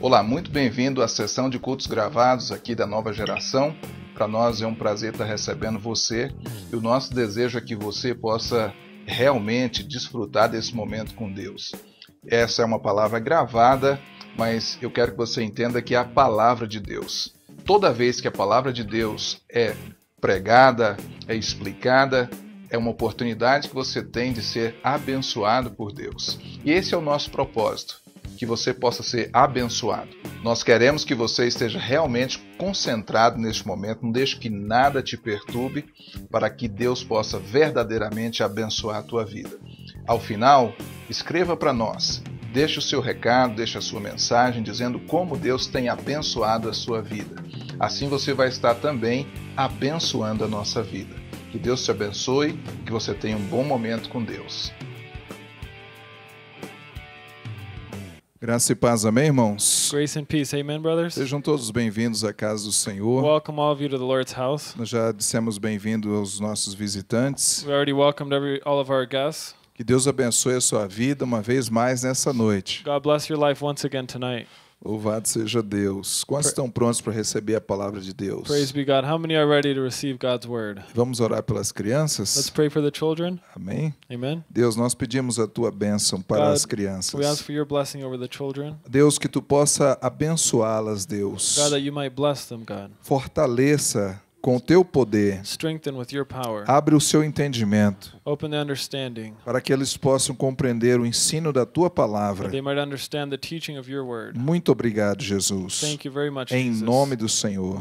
Olá, muito bem-vindo à sessão de cultos gravados aqui da Nova Geração. Para nós é um prazer estar recebendo você e o nosso desejo é que você possa realmente desfrutar desse momento com Deus. Essa é uma palavra gravada, mas eu quero que você entenda que é a palavra de Deus. Toda vez que a palavra de Deus é pregada, é explicada, é uma oportunidade que você tem de ser abençoado por Deus. E esse é o nosso propósito, que você possa ser abençoado. Nós queremos que você esteja realmente concentrado neste momento, não deixe que nada te perturbe, para que Deus possa verdadeiramente abençoar a tua vida. Ao final, escreva para nós. Deixe o seu recado, deixe a sua mensagem dizendo como Deus tem abençoado a sua vida. Assim você vai estar também abençoando a nossa vida. Que Deus te abençoe, que você tenha um bom momento com Deus. Graça e paz, amém, irmãos? Grace and peace, amen, brothers. Sejam todos bem-vindos à casa do Senhor. Welcome all of you to the Lord's house. Nós já dissemos bem-vindo aos nossos visitantes. We already welcomed every, all of our guests. Que Deus abençoe a sua vida uma vez mais nessa noite. God bless your life once again tonight. Louvado seja Deus. Quantos estão prontos para receber a palavra de Deus? Praise be God. How many are ready to receive God's word? Vamos orar pelas crianças? Let's pray for the children. Amém. Amen. Deus, nós pedimos a tua bênção para God, as crianças. We ask for your blessing over the children. Deus, que tu possa abençoá-las, Deus. God, that you might bless them, God. Fortaleça com o teu poder. Abre o seu entendimento para que eles possam compreender o ensino da tua palavra. Muito obrigado, Jesus. em nome do Senhor.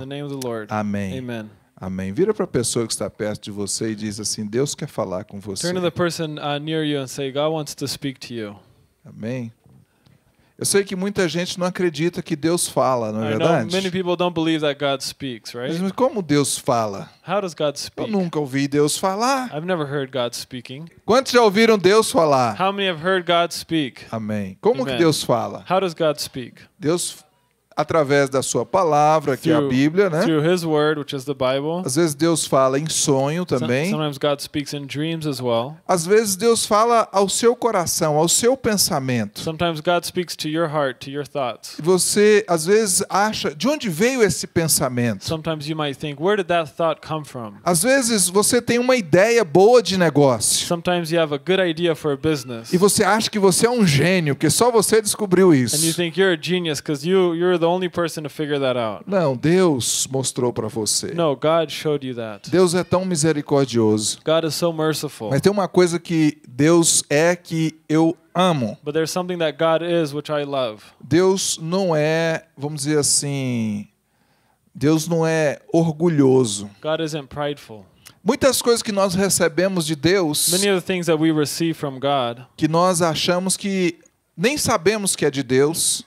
Amém. Amen. Amém. Vira para a pessoa que está perto de você e diz assim: Deus quer falar com você. Turn to the person uh, near you and say, God wants to speak to you. Amém. Eu sei que muita gente não acredita que Deus fala, não é I verdade? Know many people don't believe that God speaks, right? Mas como Deus fala? How does God speak? Eu nunca ouvi Deus falar. I've never heard God speaking. Quantos já ouviram Deus falar? How many have heard God speak? Amém. Como Amen. que Deus fala? How does God speak? Deus através da sua palavra, que through, é a Bíblia, né? Through his word, which is the Bible. Às vezes Deus fala em sonho também. Sometimes God speaks in dreams as well. Às vezes Deus fala ao seu coração, ao seu pensamento. Sometimes God speaks to your heart, to your thoughts. Você às vezes acha, de onde veio esse pensamento? Sometimes you might think, where did that thought come from? Às vezes você tem uma ideia boa de negócio. Sometimes you have a good idea for a business. E você acha que você é um gênio, que só você descobriu isso. And you think you're a genius because you you're the only person to figure that out. Não, Deus mostrou para você. No, God showed you that. Deus é tão misericordioso. God is so merciful. Mas tem uma coisa que Deus é que eu amo. But there's something that God is which I love. Deus não é, vamos dizer assim, Deus não é orgulhoso. God isn't prideful. Muitas coisas que nós recebemos de Deus, God, que nós achamos que nem sabemos que é de Deus.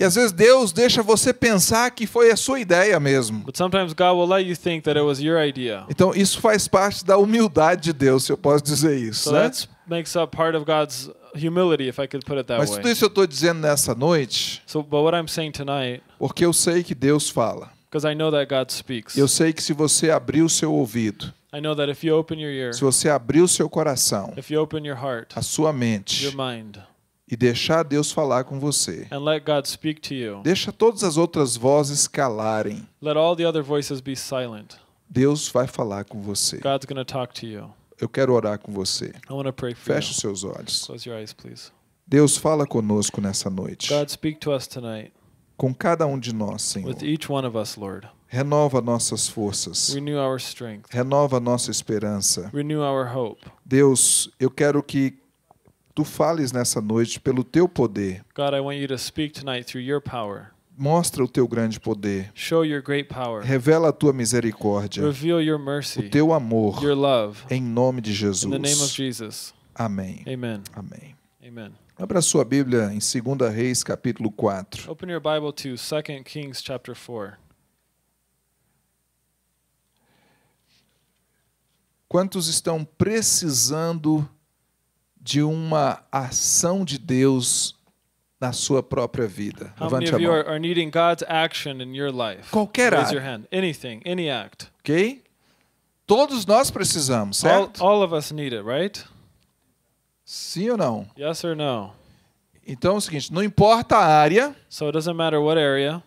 E às vezes Deus deixa você pensar que foi a sua ideia mesmo. Então isso faz parte da humildade de Deus, se eu posso dizer isso, so né? makes up part of God's humility, if I could put it that Mas tudo isso eu estou dizendo nessa noite. So, but what I'm saying tonight, porque eu sei que Deus fala. I know that God speaks. Eu sei que se você abrir o seu ouvido. Se você abrir o seu coração, heart, a sua mente, mind, e deixar Deus falar com você, you, deixa todas as outras vozes calarem. Deus vai falar com você. Eu quero orar com você. Feche seus olhos. Eyes, Deus fala conosco nessa noite. Com cada um de nós, Senhor. With each one of us, Lord. Renova nossas forças. Renew our strength. Renova nossa esperança. Renew our hope. Deus, eu quero que tu fales nessa noite pelo teu poder. God, I want you to speak tonight through your power. Mostra o teu grande poder. Show your great power. Revela a tua misericórdia. Reveal your mercy. O teu amor. Your love. Em nome de Jesus. In the name of Jesus. Amém. Amen. Amém. Amen. Abra sua Bíblia em 2 Reis capítulo 4. Open your Bible to 2 Kings chapter 4. Quantos estão precisando de uma ação de Deus na sua própria vida? How Levante a mão. Are, are Qualquer ato. Anything, any act. OK? Todos nós precisamos, certo? All, all of us need it, right? Sim ou não? Yes or no? Então é o seguinte, não importa a área. So it doesn't matter what area.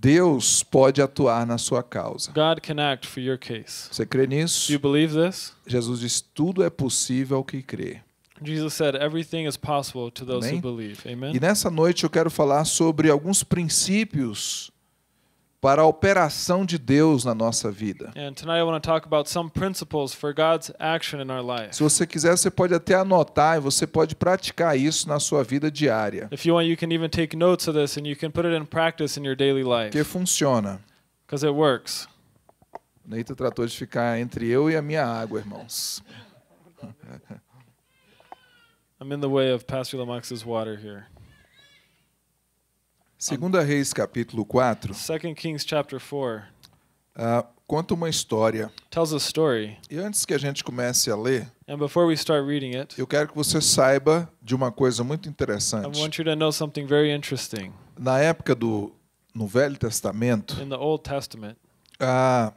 Deus pode atuar na sua causa. God can act for your case. Você crê nisso? you believe this? Jesus diz tudo é possível ao que crê. Jesus said everything is possible to those Amém? who believe. Amen. E nessa noite eu quero falar sobre alguns princípios para a operação de Deus na nossa vida. Se você quiser, você pode até anotar e você pode praticar isso na sua vida diária. If funciona. it works. tratou de ficar entre eu e a minha água, irmãos. I'm in the way of Pastor Lamax's water here. Segunda Reis capítulo 4. Second Kings chapter 4. Ah, conta uma história. Tells a story. E antes que a gente comece a ler, And before we start reading it, eu quero que você saiba de uma coisa muito interessante. I want you to know something very interesting. Na época do no Velho Testamento, In the Old Testament, uh,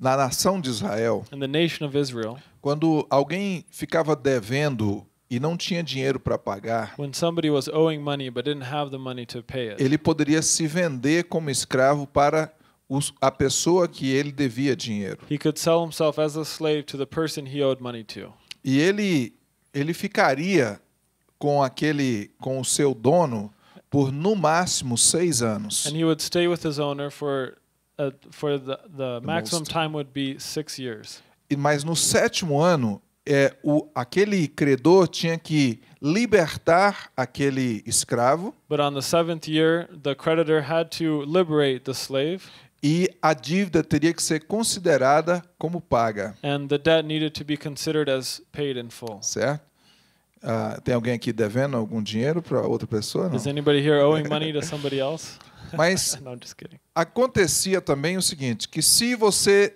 na nação de Israel, In the nation of Israel, quando alguém ficava devendo e não tinha dinheiro para pagar, ele poderia se vender como escravo para a pessoa que ele devia dinheiro. E ele ele ficaria com aquele com o seu dono por no máximo seis anos. And he would stay with his owner for uh, for the, the maximum time would be six years. E mas no sétimo ano é, o, aquele credor tinha que libertar aquele escravo. But on the seventh year, the creditor had to liberate the slave. E a dívida teria que ser considerada como paga. And the debt needed to be considered as paid in full. Certo? Uh, tem alguém aqui devendo algum dinheiro para outra pessoa? Não? Is anybody here owing money to somebody else? Mas no, acontecia também o seguinte, que se você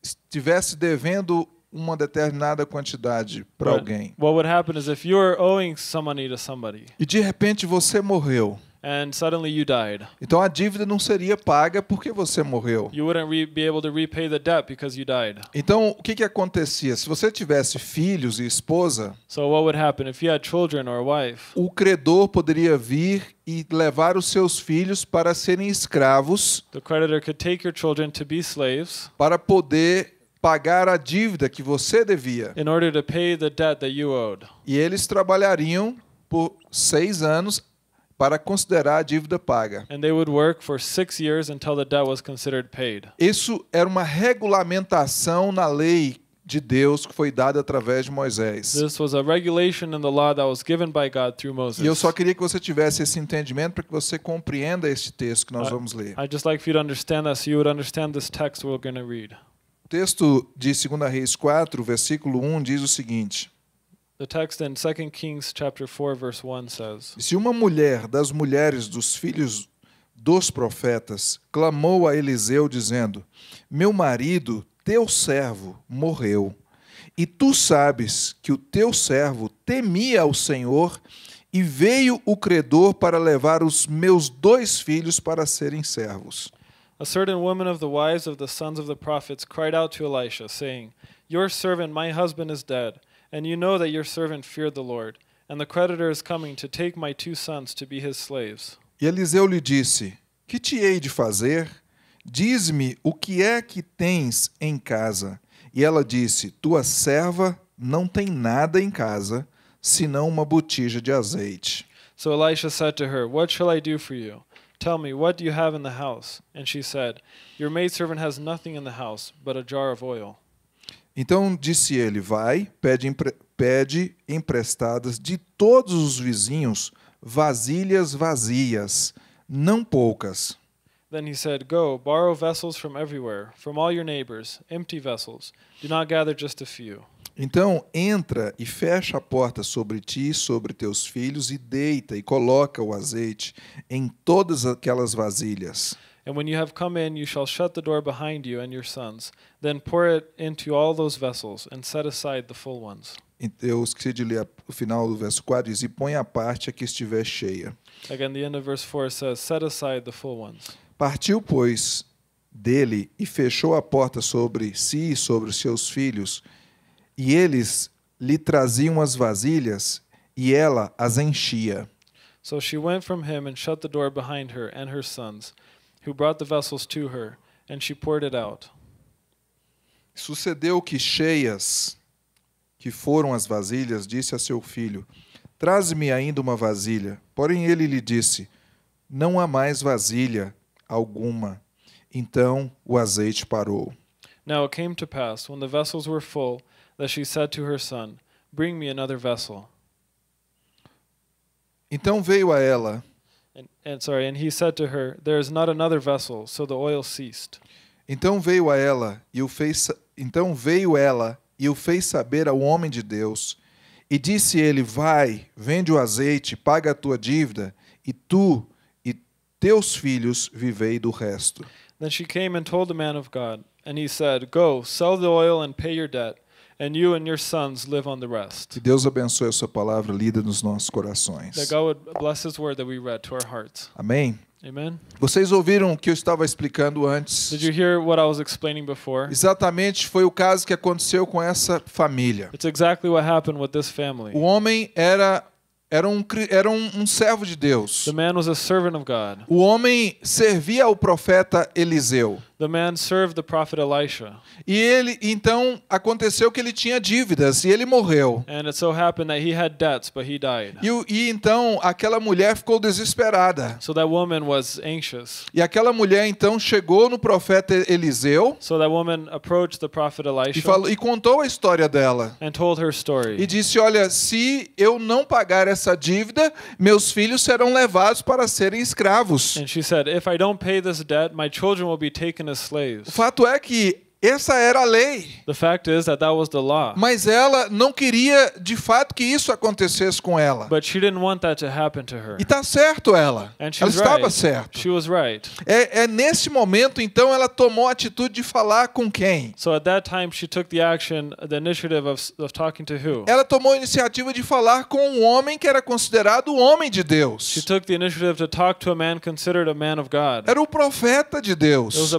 estivesse devendo uma determinada quantidade para alguém. What would happen is if you were owing some money to somebody. E de repente você morreu. And suddenly you died. Então a dívida não seria paga porque você morreu. You wouldn't be able to repay the debt because you died. Então o que que acontecia se você tivesse filhos e esposa? So what would happen if you had children or a wife? O credor poderia vir e levar os seus filhos para serem escravos. The creditor could take your children to be slaves. Para poder pagar a dívida que você devia. In order to pay the debt that you owed. E eles trabalhariam por seis anos para considerar a dívida paga. Isso era uma regulamentação na lei de Deus que foi dada através de Moisés. E eu só queria que você tivesse esse entendimento para que você compreenda este texto que nós vamos ler texto de 2 Reis 4, versículo 1 diz o seguinte: The text in 2 Kings chapter 4 verse 1 says. Se uma mulher das mulheres dos filhos dos profetas clamou a Eliseu dizendo: Meu marido, teu servo, morreu. E tu sabes que o teu servo temia ao Senhor, e veio o credor para levar os meus dois filhos para serem servos. A certain woman of the wives of the sons of the prophets cried out to Elisha, saying, Your servant, my husband, is dead, and you know that your servant feared the Lord, and the creditor is coming to take my two sons to be his slaves. E Eliseu lhe disse: Que te hei de fazer? Diz-me o que é que tens em casa. E ela disse: Tua serva não tem nada em casa, senão uma botija de azeite. So Elisha said to her, What shall I do for you? Tell me, what do you have in the house? And she said, Your maidservant has nothing in the house but a jar of oil. Então disse ele: Vai, pede, empre pede emprestadas de todos os vizinhos vasilhas vazias, não poucas. Then he said, Go, borrow vessels from everywhere, from all your neighbors, empty vessels. Do not gather just a few. Então, entra e fecha a porta sobre ti e sobre teus filhos, e deita e coloca o azeite em todas aquelas vasilhas. And when you have come in, you shall shut the door behind you and your sons. Then pour it into all those vessels, and set aside the full ones. Eu esqueci de ler o final do verso 4, diz, e põe a parte a que estiver cheia. Again, the end of verse 4 says, set aside the full ones. Partiu, pois, dele e fechou a porta sobre si e sobre seus filhos, e eles lhe traziam as vasilhas e ela as enchia. So she went from him and shut the door behind her and her sons, who brought the vessels to her, and she poured it out. Sucedeu que cheias que foram as vasilhas, disse a seu filho: Traze-me ainda uma vasilha. Porém ele lhe disse: Não há mais vasilha alguma. Então o azeite parou. Now it came to pass, when the vessels were full, that she said to her son, Bring me another vessel. Então veio a ela. And, and, sorry, and he said to her, There is not another vessel, so the oil ceased. Então veio a ela e o fez então veio ela e o fez saber ao homem de Deus, e disse ele: Vai, vende o azeite, paga a tua dívida, e tu e teus filhos vivei do resto. Then she came and told the man of God, and he said, Go, sell the oil and pay your debt. And you and your sons live on the rest. Que Deus abençoe a sua palavra lida nos nossos corações. That God would bless his word that we read to our Amém. Vocês ouviram o que eu estava explicando antes? Did you hear what I was explaining before? Exatamente foi o caso que aconteceu com essa família. It's exactly what happened with this family. O homem era era um era um, um servo de Deus. The man was a servant of God. O homem servia ao profeta Eliseu. The man served the prophet Elisha. E ele então aconteceu que ele tinha dívidas e ele morreu. And it so happened that he had debts, but he died. E, e então aquela mulher ficou desesperada. So that woman was anxious. E aquela mulher então chegou no profeta Eliseu. So that woman approached the prophet Elisha. E, falou, e contou a história dela. And told her story. E disse: "Olha, se eu não pagar essa dívida, meus filhos serão levados para serem escravos." And she said, "If I don't pay this debt, my children will be taken slaves. O fato é que essa era a lei. That that Mas ela não queria de fato que isso acontecesse com ela. To to e está certo ela. ela right. estava certa. Right. É, é, nesse momento então ela tomou a atitude de falar com quem? So time, action, of, of ela tomou a iniciativa de falar com um homem que era considerado o homem de Deus. To era o profeta de Deus.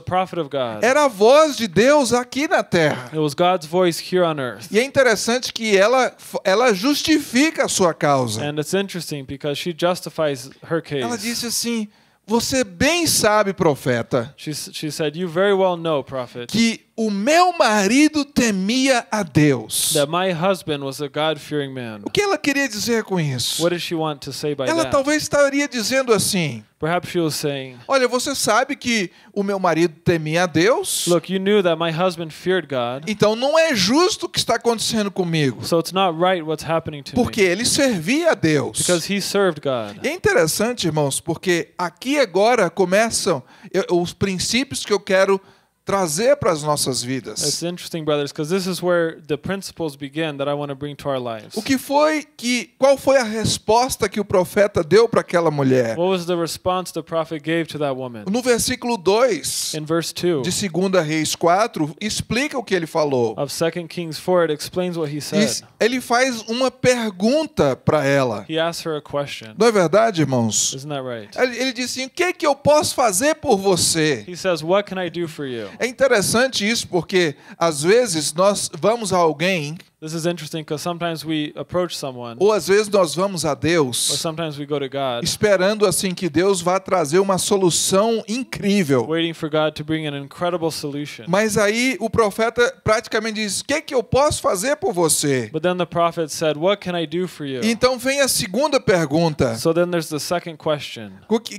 Era a voz de Deus Deus aqui na terra. It was God's voice here on earth. E é interessante que ela ela justifica a sua causa. And it's interesting because she justifies her case. Ela disse assim: "Você bem sabe, profeta." She, she said, "You very well know, prophet." Que o meu marido temia a Deus. That my husband was a God-fearing man. O que ela queria dizer com isso? What does she want to say by ela that? talvez estaria dizendo assim. Perhaps she was saying, Olha, você sabe que o meu marido temia a Deus. Look, you knew that my husband feared God. Então não é justo o que está acontecendo comigo. So it's not right what's happening to porque me. ele servia a Deus. Because he served God. é interessante, irmãos, porque aqui agora começam os princípios que eu quero trazer para as nossas vidas. It's interesting, brothers, because this is where the principles begin that I want to bring to our lives. O que foi que qual foi a resposta que o profeta deu para aquela mulher? What was the response the prophet gave to that woman? No versículo 2 In verse 2 de 2 Reis 4 explica o que ele falou. Of 2 Kings 4 it explains what he said. Ele faz uma pergunta para ela. He asked her a question. Não é verdade, irmãos? Isn't that right? Ele, ele disse assim: "O que é que eu posso fazer por você?" He says, "What can I do for you?" É interessante isso porque às vezes nós vamos a alguém This is interesting because sometimes we approach someone. Ou às vezes nós vamos a Deus. Or sometimes we go to God. Esperando assim que Deus vá trazer uma solução incrível. Waiting for God to bring an incredible solution. Mas aí o profeta praticamente diz: "O que que eu posso fazer por você?" But then the prophet said, "What can I do for you?" Então vem a segunda pergunta. So then there's the second question.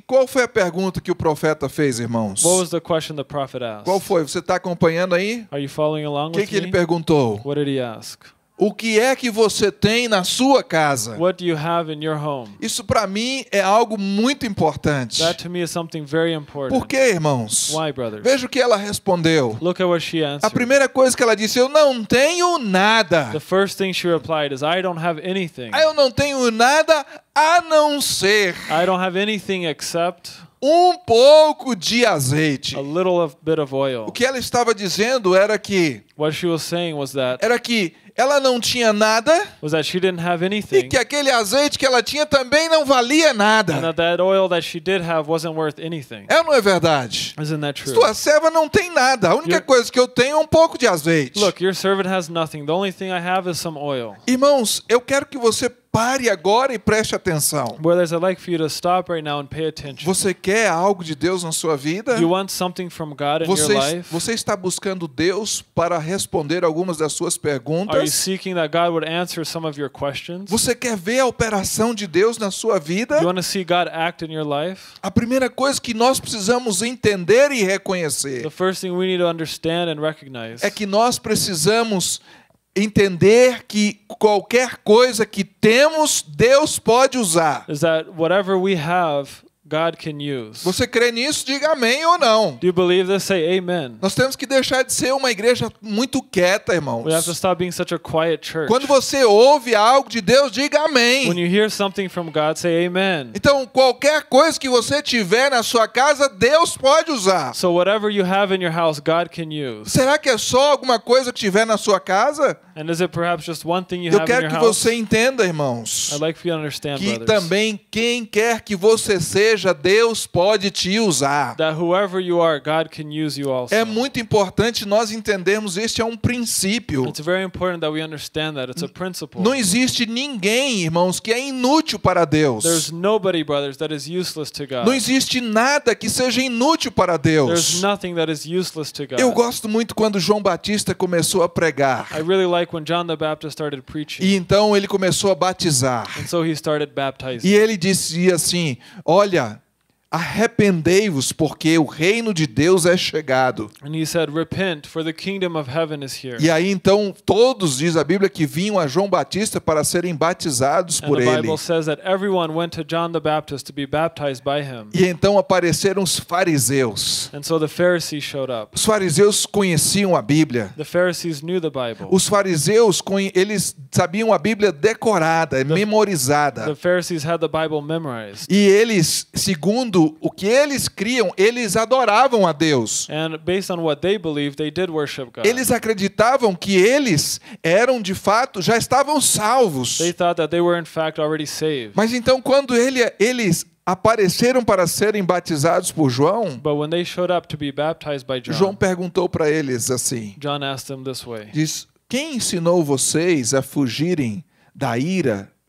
Qual foi a pergunta que o profeta fez, irmãos? What was the question the prophet asked? Qual foi? Você está acompanhando aí? Are you following along O que, with que me? ele perguntou? What did he ask? O que é que você tem na sua casa? What do you have in your home? Isso para mim é algo muito importante. That to me is something very important. Por que, irmãos? Why, brothers? Veja o que ela respondeu. Look at what she answered. A primeira coisa que ela disse, eu não tenho nada. The first thing she replied is, I don't have anything. Ah, eu não tenho nada a não ser. I don't have anything except um pouco de azeite. Of, o que ela estava dizendo era que era que ela não tinha nada. Was that she didn't have anything. E que aquele azeite que ela tinha também não valia nada. And that, that oil that she did have wasn't worth anything. É ou não é verdade? Isn't that true? Sua serva não tem nada. A única your... coisa que eu tenho é um pouco de azeite. Look, your servant has nothing. The only thing I have is some oil. Irmãos, eu quero que você Pare agora e preste atenção. Brothers, I'd like for you to stop right now and pay attention. Você quer algo de Deus na sua vida? You want something from God in você, your life? Você está buscando Deus para responder algumas das suas perguntas? Are you seeking that God would answer some of your questions? Você quer ver a operação de Deus na sua vida? You want to see God act in your life? A primeira coisa que nós precisamos entender e reconhecer. The first thing we need to understand and recognize. É que nós precisamos entender que qualquer coisa que temos, Deus pode usar. Is that whatever we have, God can use. Você crê nisso? Diga amém ou não. Do you believe this? Say amen. Nós temos que deixar de ser uma igreja muito quieta, irmãos. We have to stop being such a quiet church. Quando você ouve algo de Deus, diga amém. When you hear something from God, say amen. Então, qualquer coisa que você tiver na sua casa, Deus pode usar. So whatever you have in your house, God can use. Será que é só alguma coisa que tiver na sua casa? And is it perhaps just one thing you Eu have in your house? Eu quero que você entenda, irmãos. I'd like for you to understand, que brothers. também quem quer que você seja seja, Deus pode te usar. Are, é muito importante nós entendermos este é um princípio. Não existe ninguém, irmãos, que é inútil para Deus. Nobody, brothers, Não existe nada que seja inútil para Deus. Eu gosto muito quando João Batista começou a pregar. Really like e então ele começou a batizar. So e ele dizia assim: Olha, arrependei-vos, porque o reino de Deus é chegado. Said, e aí então todos diz a Bíblia que vinham a João Batista para serem batizados por ele. E então apareceram os fariseus. So os fariseus conheciam a Bíblia. Os fariseus eles sabiam a Bíblia decorada, the, memorizada. The e eles, segundo o que eles criam, eles adoravam a Deus. eles acreditavam que eles eram de fato já estavam salvos. Mas então quando ele, eles apareceram para serem batizados por João, João perguntou para eles assim. Diz, quem ensinou vocês a fugirem da ira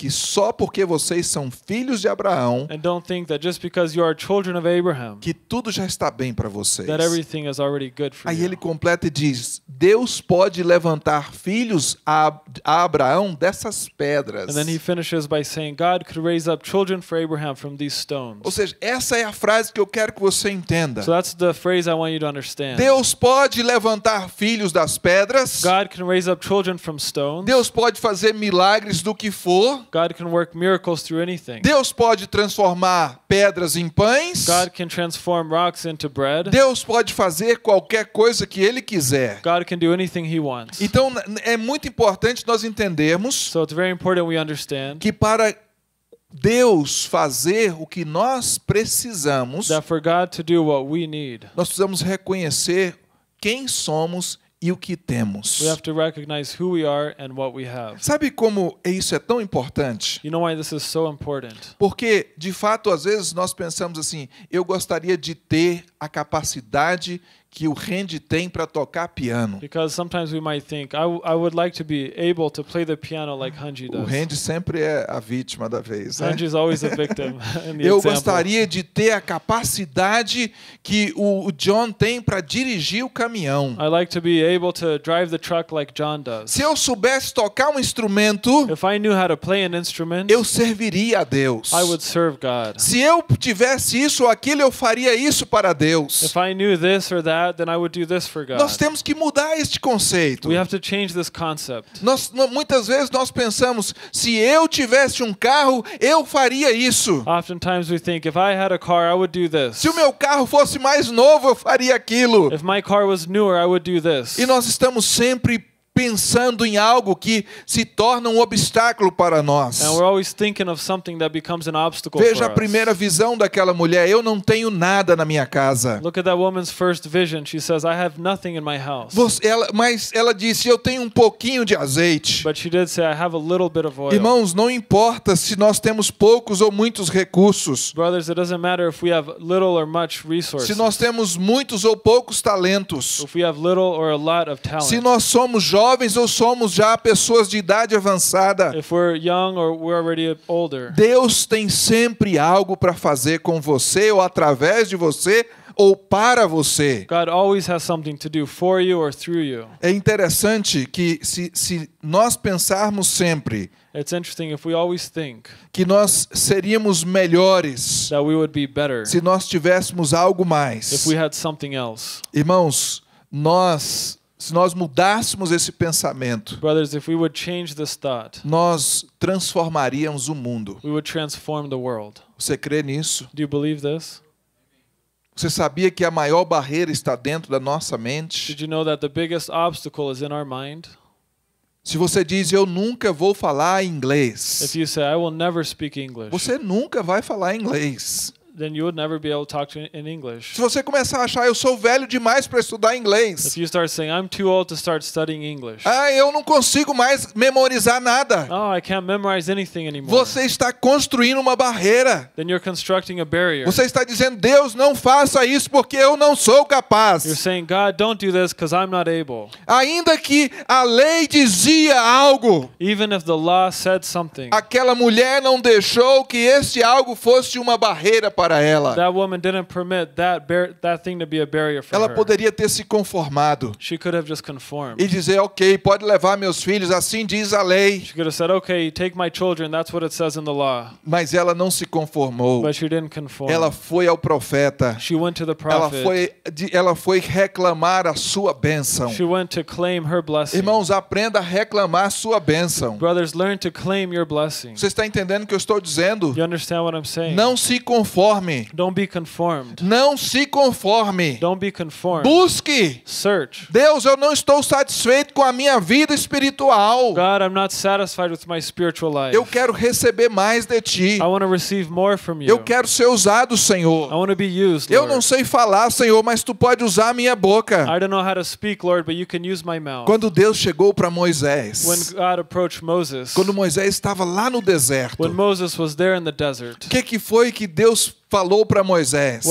que só porque vocês são filhos de Abraão, Abraham, que tudo já está bem para vocês. Aí ele completa e diz: Deus pode levantar filhos a, a Abraão dessas pedras. Saying, Ou seja, essa é a frase que eu quero que você entenda. So Deus pode levantar filhos das pedras. Deus pode fazer milagres do que for. God can work miracles through anything. Deus pode transformar pedras em pães. God can transform rocks into bread. Deus pode fazer qualquer coisa que ele quiser. God can do anything he wants. Então é muito importante nós entendermos so it's very important we understand que para Deus fazer o que nós precisamos, that for God to do what we need, nós precisamos reconhecer quem somos e o que temos. Sabe como isso é tão importante? You know so important? Porque de fato às vezes nós pensamos assim, eu gostaria de ter a capacidade de que o Randy tem para tocar piano. Because sometimes we might think I, I would like to be able to play the piano like Randy does. O Randy sempre é a vítima da vez, Randy né? is always the victim. the Eu gostaria de ter a capacidade que o John tem para dirigir o caminhão. I like to be able to drive the truck like John does. Se eu soubesse tocar um instrumento, If I knew how to play an instrument, eu serviria a Deus. I would serve God. Se eu tivesse isso ou aquilo, eu faria isso para Deus. If I knew this or that, that, then I would do this for God. Nós temos que mudar este conceito. We have to change this concept. Nós muitas vezes nós pensamos, se eu tivesse um carro, eu faria isso. Oftentimes we think if I had a car, I would do this. Se o meu carro fosse mais novo, eu faria aquilo. If my car was newer, I would do this. E nós estamos sempre pensando em algo que se torna um obstáculo para nós. Veja a primeira visão daquela mulher, eu não tenho nada na minha casa. mas ela disse eu tenho um pouquinho de azeite. Irmãos, não importa se nós temos poucos ou muitos recursos. Se nós temos muitos ou poucos talentos. Se nós somos jovens jovens ou somos já pessoas de idade avançada, older, Deus tem sempre algo para fazer com você ou através de você ou para você. É interessante que se, se nós pensarmos sempre que nós seríamos melhores se nós tivéssemos algo mais. Irmãos, nós se nós mudássemos esse pensamento, Brothers, thought, nós transformaríamos o mundo. Você crê nisso? Você sabia que a maior barreira está dentro da nossa mente? You know Se você diz eu nunca vou falar inglês, say, English, você nunca vai falar inglês then you would never be able to talk to in English. Se você começar a achar eu sou velho demais para estudar inglês. If you start saying I'm too old to start studying English. Ah, eu não consigo mais memorizar nada. Oh, I can't memorize anything anymore. Você está construindo uma barreira. Then you're constructing a barrier. Você está dizendo Deus não faça isso porque eu não sou capaz. You're saying God don't do this because I'm not able. Ainda que a lei dizia algo. Even if the law said something. Aquela mulher não deixou que esse algo fosse uma barreira para ela. poderia ter se conformado e dizer: Ok, pode levar meus filhos, assim diz a lei. Mas ela não se conformou. Ela foi ao profeta. Ela foi, reclamar a sua bênção. Irmãos, aprenda a reclamar a sua bênção. Você está entendendo o que eu estou dizendo? Não se conforme conforme. Don't be conformed. Não se conforme. Don't be conformed. Busque. Search. Deus, eu não estou satisfeito com a minha vida espiritual. God, I'm not satisfied with my spiritual life. Eu quero receber mais de ti. I want to receive more from you. Eu quero ser usado, Senhor. I want to be used, Lord. Eu não sei falar, Senhor, mas tu pode usar a minha boca. I don't know how to speak, Lord, but you can use my mouth. Quando Deus chegou para Moisés. When God approached Moses. Quando Moisés estava lá no deserto. When Moses was there in the desert. Que que foi que Deus falou para Moisés?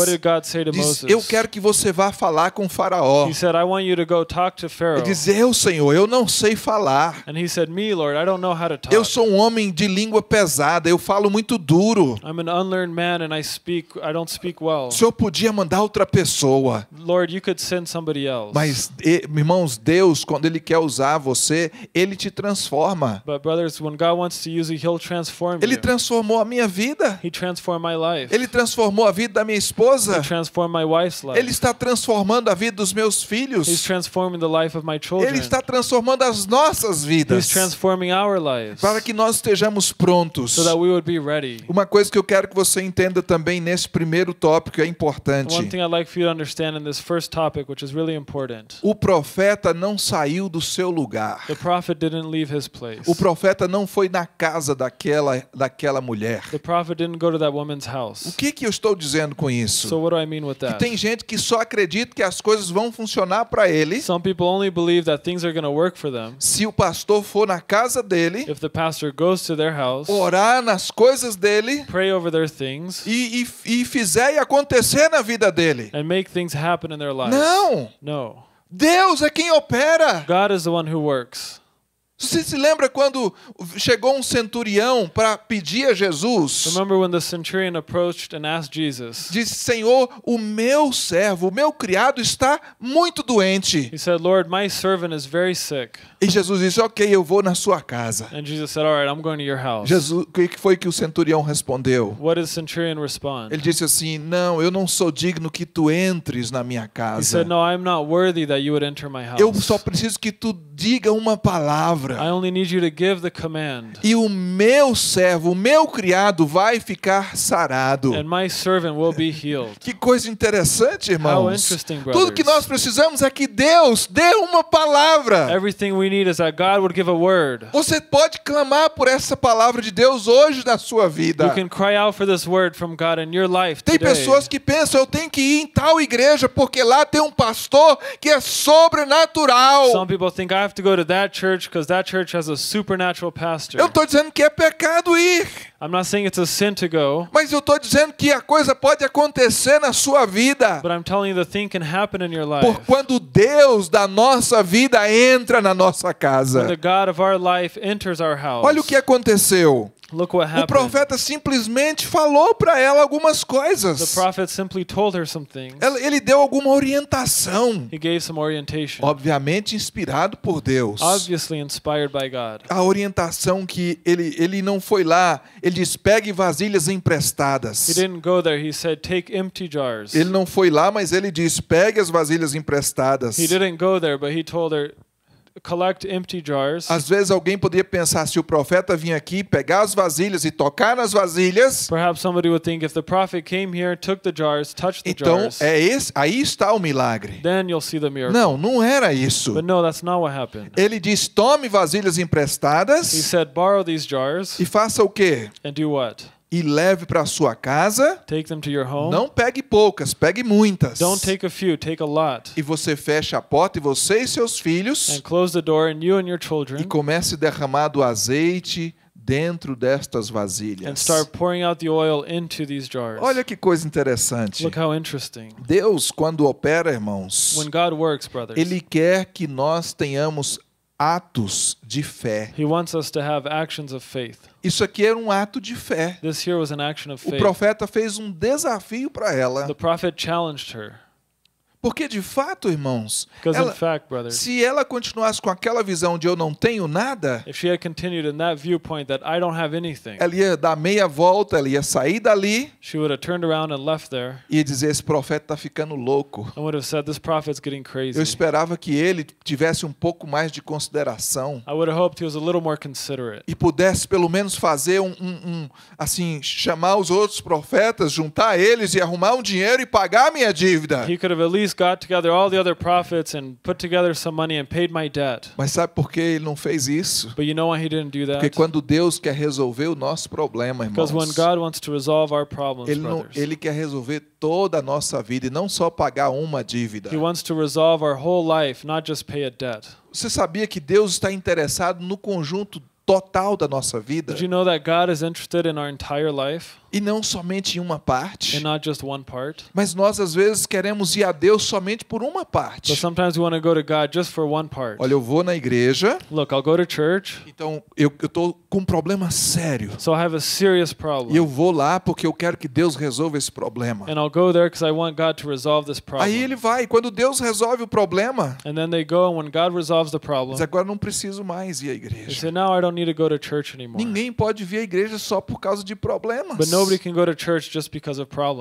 Diz, eu quero que você vá falar com Faraó. He said, I want you to go talk to Pharaoh. Ele diz, eu, Senhor, eu não sei falar. And he said, Me, Lord, I don't know how to talk. Eu sou um homem de língua pesada, eu falo muito duro. I'm an unlearned man and I speak, I don't speak well. O Senhor podia mandar outra pessoa. Lord, you could send somebody else. Mas, irmãos, Deus, quando Ele quer usar você, Ele te transforma. But brothers, when God wants to use you, He'll transform Ele transformou a minha vida. He transformed my life. Ele transformou transformou a vida da minha esposa. Ele está transformando a vida dos meus filhos. Ele está transformando as nossas vidas. Para que nós estejamos prontos. Uma coisa que eu quero que você entenda também nesse primeiro tópico é importante. O profeta não saiu do seu lugar. O profeta não foi na casa daquela daquela mulher. O que que eu estou dizendo com isso? So what do I mean with that? Que tem gente que só acredita que as coisas vão funcionar para ele. Some people only believe that things are going work for them. Se o pastor for na casa dele, if the pastor goes to their house, orar nas coisas dele, pray over their things, e, e, e fizer e acontecer na vida dele. And make things happen in their lives. Não. No. Deus é quem opera. God is the one who works. Você se lembra quando chegou um centurião para pedir a Jesus? Remember when the centurion approached and asked Jesus. Disse: "Senhor, o meu servo, o meu criado está muito doente." He said, "Lord, my servant is very sick." E Jesus disse: "OK, eu vou na sua casa." And Jesus said, "All right, I'm going to your house." Jesus, o que foi que o centurião respondeu? What did the centurion respond? Ele disse assim: "Não, eu não sou digno que tu entres na minha casa." He said, "No, I'm not worthy that you would enter my house." Eu só preciso que tu diga uma palavra. E o meu servo, o meu criado vai ficar sarado. Que coisa interessante, irmãos. Tudo que nós precisamos é que Deus dê uma palavra. Você pode clamar por essa palavra de Deus hoje na sua vida. Tem pessoas que pensam eu tenho que ir em tal igreja porque lá tem um pastor que é sobrenatural. Some people think I have to go to that church because that church has a supernatural pastor. Eu estou dizendo que é pecado ir. I'm not saying it's a sin to go. Mas eu estou dizendo que a coisa pode acontecer na sua vida. But I'm telling you the thing can happen in your life. Por quando Deus da nossa vida entra na nossa casa. When the God of our life enters our house. Olha o que aconteceu. O profeta simplesmente falou para ela algumas coisas. Ele deu alguma orientação. Obviamente inspirado por Deus. A orientação que ele ele não foi lá, ele diz pegue vasilhas emprestadas. Ele não foi lá, mas ele diz pegue as vasilhas emprestadas. He didn't go there, but he told her collect empty jars. Às vezes alguém poderia pensar se o profeta vinha aqui pegar as vasilhas e tocar nas vasilhas. Perhaps somebody would think if the prophet came here, took the jars, touched the então, jars. Então é esse, aí está o milagre. Then you'll see the miracle. Não, não era isso. But no, that's not what happened. Ele diz: "Tome vasilhas emprestadas." He said, "Borrow these jars." E faça o quê? And do what? e leve para sua casa. Não pegue poucas, pegue muitas. Few, e você fecha a porta e você e seus filhos. And and you and children, e comece a derramar do azeite dentro destas vasilhas. Olha que coisa interessante. Deus quando opera, irmãos, works, brothers, ele quer que nós tenhamos atos de fé. He wants us to have actions of faith. Isso aqui era um ato de fé. O profeta fez um desafio para ela. The prophet challenged her. Porque de fato, irmãos, ela, fact, se ela continuasse com aquela visão de eu não tenho nada, anything, ela ia dar meia volta, ela ia sair dali there, e dizer esse profeta está ficando louco. Said, eu esperava que ele tivesse um pouco mais de consideração e pudesse pelo menos fazer um, um, um assim chamar os outros profetas, juntar eles e arrumar um dinheiro e pagar a minha dívida. He could have at least Moses got together all the other prophets and put together some money and paid my debt. Mas sabe por que ele não fez isso? But you know why he didn't do that? Porque quando Deus quer resolver o nosso problema, irmãos. Because when God wants to resolve our problems, ele, não, brothers, ele quer resolver toda a nossa vida e não só pagar uma dívida. He wants to resolve our whole life, not just pay a debt. Você sabia que Deus está interessado no conjunto total da nossa vida? Did you know that God is interested in our entire life? E não somente em uma parte. Part. Mas nós às vezes queremos ir a Deus somente por uma parte. Olha, eu vou na igreja. Look, então eu estou com um problema sério. So problem. E eu vou lá porque eu quero que Deus resolva esse problema. Aí ele vai. Quando Deus resolve o problema. And then they go, and when God resolves the problem. agora não preciso mais ir à igreja. Say, Ninguém pode vir à igreja só por causa de problemas.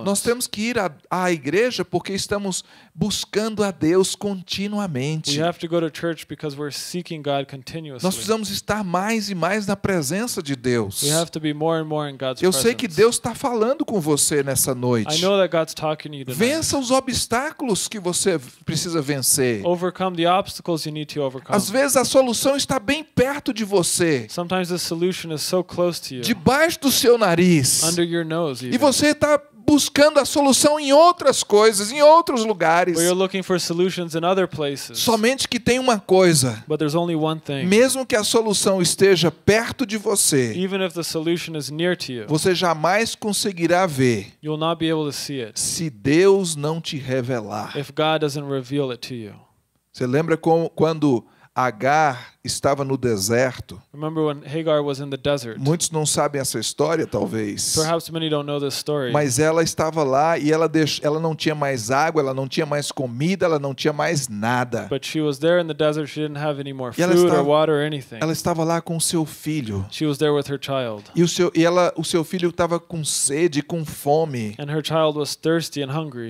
Nós temos que ir à, à igreja porque estamos buscando a Deus continuamente. We have to go to church because we're seeking God continuously. Nós precisamos estar mais e mais na presença de Deus. We have to be more and more in God's Eu sei que Deus está falando com você nessa I noite. know that God's talking to you tonight. Vença os obstáculos que você precisa vencer. Overcome the obstacles you need to overcome. Às vezes a solução está bem perto de você, Sometimes the solution is so close to you, debaixo do seu nariz. under your nose E você está buscando a solução em outras coisas, em outros lugares. Somente que tem uma coisa. Mesmo que a solução esteja perto de você, you, você jamais conseguirá ver se Deus não te revelar. Você lembra como, quando Agar estava no deserto. Muitos não sabem essa história, talvez. Mas ela estava lá e ela, deix... ela não tinha mais água, ela não tinha mais comida, ela não tinha mais nada. e ela estava... Ela estava lá com o seu filho. E o seu e ela o seu filho estava com sede, com fome.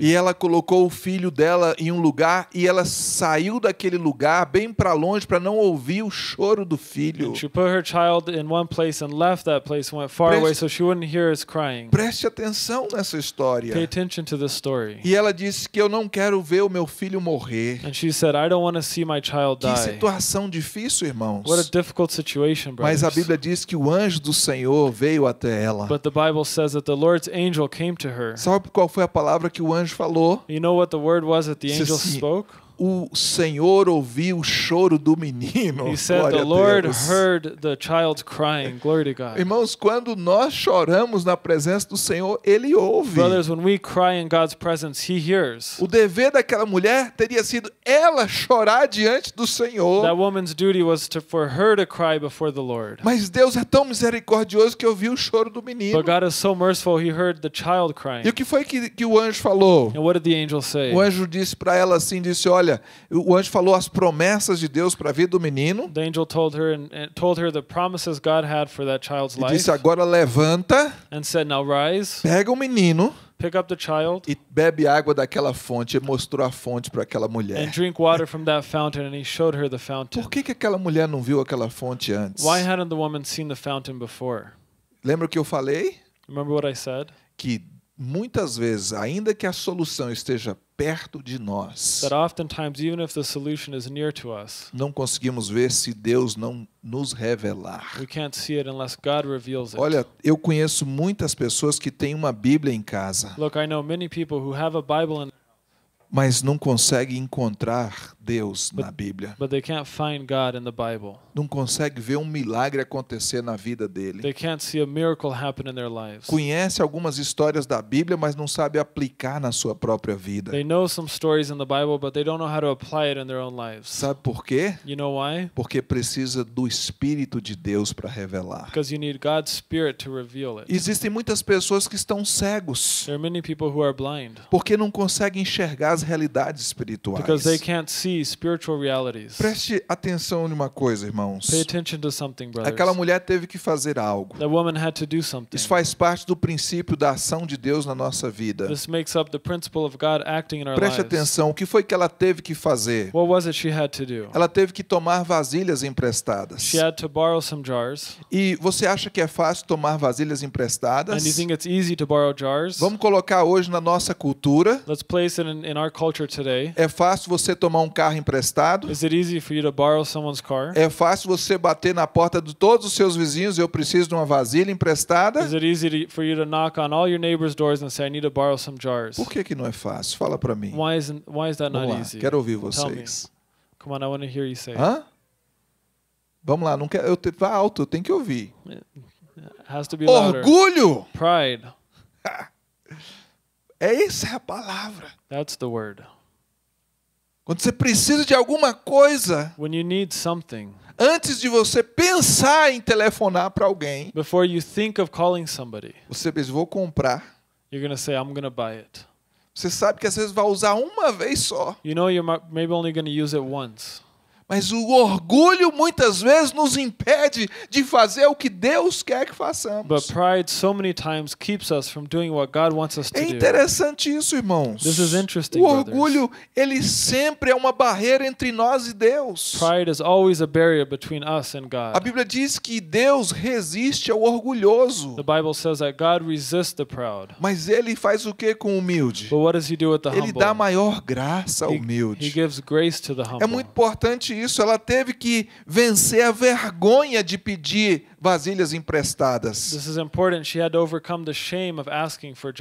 E ela colocou o filho dela em um lugar e ela saiu daquele lugar bem para longe para não ouvir um choro do filho. she put her child in one place and left that place and went far Preste... away so she wouldn't hear his crying. Preste atenção nessa história. Pay attention to the story. E ela disse que eu não quero ver o meu filho morrer. And she said I don't want to see my child die. Que situação difícil, irmãos. What a difficult situation, brothers. Mas a Bíblia diz que o anjo do Senhor veio até ela. But the Bible says that the Lord's angel came to her. Sabe qual foi a palavra que o anjo falou? You know what the word was that the angel assim, spoke? o Senhor ouviu o choro do menino. He said, Glória the Lord heard the child crying. Glory to God. Irmãos, quando nós choramos na presença do Senhor, ele ouve. Brothers, when we cry in God's presence, he hears. O dever daquela mulher teria sido ela chorar diante do Senhor. That woman's duty was to, for her to cry before the Lord. Mas Deus é tão misericordioso que ouviu o choro do menino. But God is so merciful, he heard the child crying. E o que foi que, que o anjo falou? And what did the angel say? O anjo disse para ela assim, disse, olha olha, o anjo falou as promessas de Deus para a vida do menino. The angel told her and told her the promises God had for that child's life. E disse agora levanta. And said now rise. Pega o menino. Pick up the child. E bebe água daquela fonte e mostrou a fonte para aquela mulher. And drink water from that fountain and he showed her the fountain. Por que que aquela mulher não viu aquela fonte antes? Why hadn't the woman seen the fountain before? Lembra o que eu falei? Remember what I said? Que muitas vezes, ainda que a solução esteja perto de nós. even if the is near to us. Não conseguimos ver se Deus não nos revelar. We can't see it God it. Olha, eu conheço muitas pessoas que têm uma Bíblia em casa. Look, I know many who have a Bible in mas não conseguem encontrar Deus na Bíblia. But they can't find God in the Bible. Não consegue ver um milagre acontecer na vida dele. They can't see a miracle happen in their lives. Conhece algumas histórias da Bíblia, mas não sabe aplicar na sua própria vida. They know some stories in the Bible, but they don't know how to apply it in their own lives. Sabe por quê? You know why? Porque precisa do espírito de Deus para revelar. Because you need God's spirit to reveal it. Existem muitas pessoas que estão cegos. There are many people who are blind. Porque não conseguem enxergar as realidades espirituais. Because they can't see spiritual realities. Preste atenção em uma coisa, irmãos. Pay attention to something, brothers. Aquela mulher teve que fazer algo. woman had to do something. Isso faz parte do princípio da ação de Deus na nossa vida. This makes up the principle of God acting in our Preste lives. atenção, o que foi que ela teve que fazer? What was it she had to do? Ela teve que tomar vasilhas emprestadas. She had to borrow some jars. E você acha que é fácil tomar vasilhas emprestadas? And you think it's easy to borrow jars? Vamos colocar hoje na nossa cultura. Let's place it in, in our culture today. É fácil você tomar um carro emprestado? Is it easy for you to borrow someone's car? É fácil você bater na porta de todos os seus vizinhos, e eu preciso de uma vasilha emprestada? Is it easy for you to knock on all your neighbors' doors and say I need to borrow some jars? Por que que não é fácil? Fala para mim. Why is why is that Vamos not lá, easy? Quero ouvir vocês. Come on, I want to hear you say. Hã? Vamos lá, não quer? eu te, vá alto, tem que ouvir. It has to be louder. Orgulho. Pride. é essa é a palavra. That's the word. Quando você precisa de alguma coisa, antes de você pensar em telefonar para alguém, somebody, você diz, vou comprar. Say, você sabe que às vezes vai usar uma vez só. You know, you're maybe only going use it once. Mas o orgulho muitas vezes nos impede de fazer o que Deus quer que façamos. É interessante isso, irmãos. o orgulho ele sempre é uma barreira entre nós e Deus. a Bíblia diz que Deus resiste ao orgulhoso. Mas ele faz o que com o humilde? Ele dá maior graça ao humilde. É muito importante isso, ela teve que vencer a vergonha de pedir vasilhas emprestadas.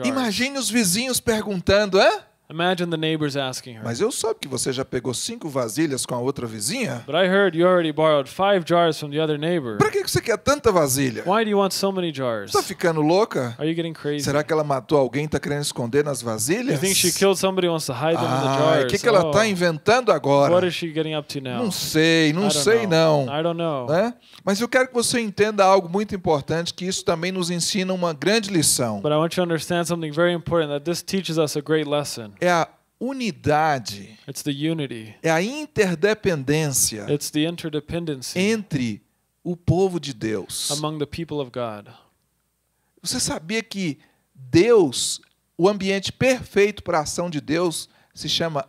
Imagine os vizinhos perguntando, hã? Imagine the neighbors asking her. Mas eu soube que você já pegou cinco vasilhas com a outra vizinha. But I heard you already borrowed five jars from the other neighbor. Para que você quer tanta vasilha? Why do you want so many jars? Tá ficando louca? Are you getting crazy? Será que ela matou alguém e tá querendo esconder nas vasilhas? You think she killed somebody wants to hide ah, in the jars? O que que ela tá oh. tá inventando agora? What is she getting up to now? Não sei, não sei know. não. I don't know. É? Mas eu quero que você entenda algo muito importante que isso também nos ensina uma grande lição. But I want you to understand something very important that this teaches us a great lesson é a unidade. É a interdependência. Entre o povo de Deus. Você sabia que Deus, o ambiente perfeito para a ação de Deus se chama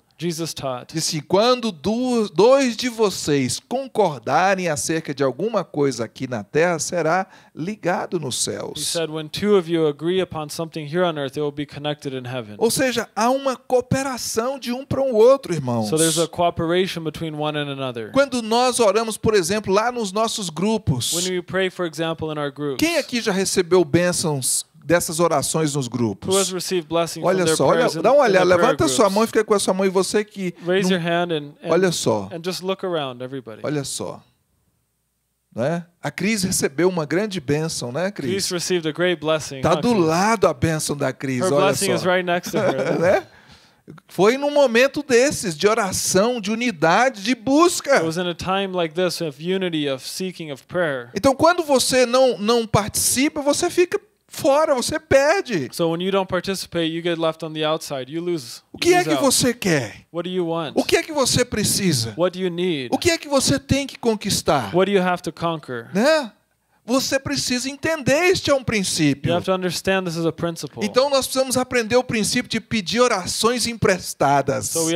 Jesus taught. Disse: quando dois de vocês concordarem acerca de alguma coisa aqui na terra, será ligado nos céus. Ou seja, há uma cooperação de um para o um outro, irmãos. So there's a cooperation between one and another. Quando nós oramos, por exemplo, lá nos nossos grupos. When we pray, for example, in our groups. Quem aqui já recebeu bênçãos dessas orações nos grupos. olha só, olha, dá uma olhada, levanta sua mão e fica com a sua mão e você que Raise your hand and, and, olha só. And just look around everybody. Olha só. Né? A Cris recebeu uma grande bênção, né, Cris? Está do lado a bênção da Cris, olha só. Right her, né? Foi num momento desses de oração, de unidade, de busca. então, quando você não não participa, você fica fora, você perde. So when you don't participate, you get left on the outside. You lose. O que é que out. você quer? What do you want? O que é que você precisa? What do you need? O que é que você tem que conquistar? What do you have to conquer? Né? Você precisa entender este é um princípio. Então nós precisamos aprender o princípio de pedir orações emprestadas. So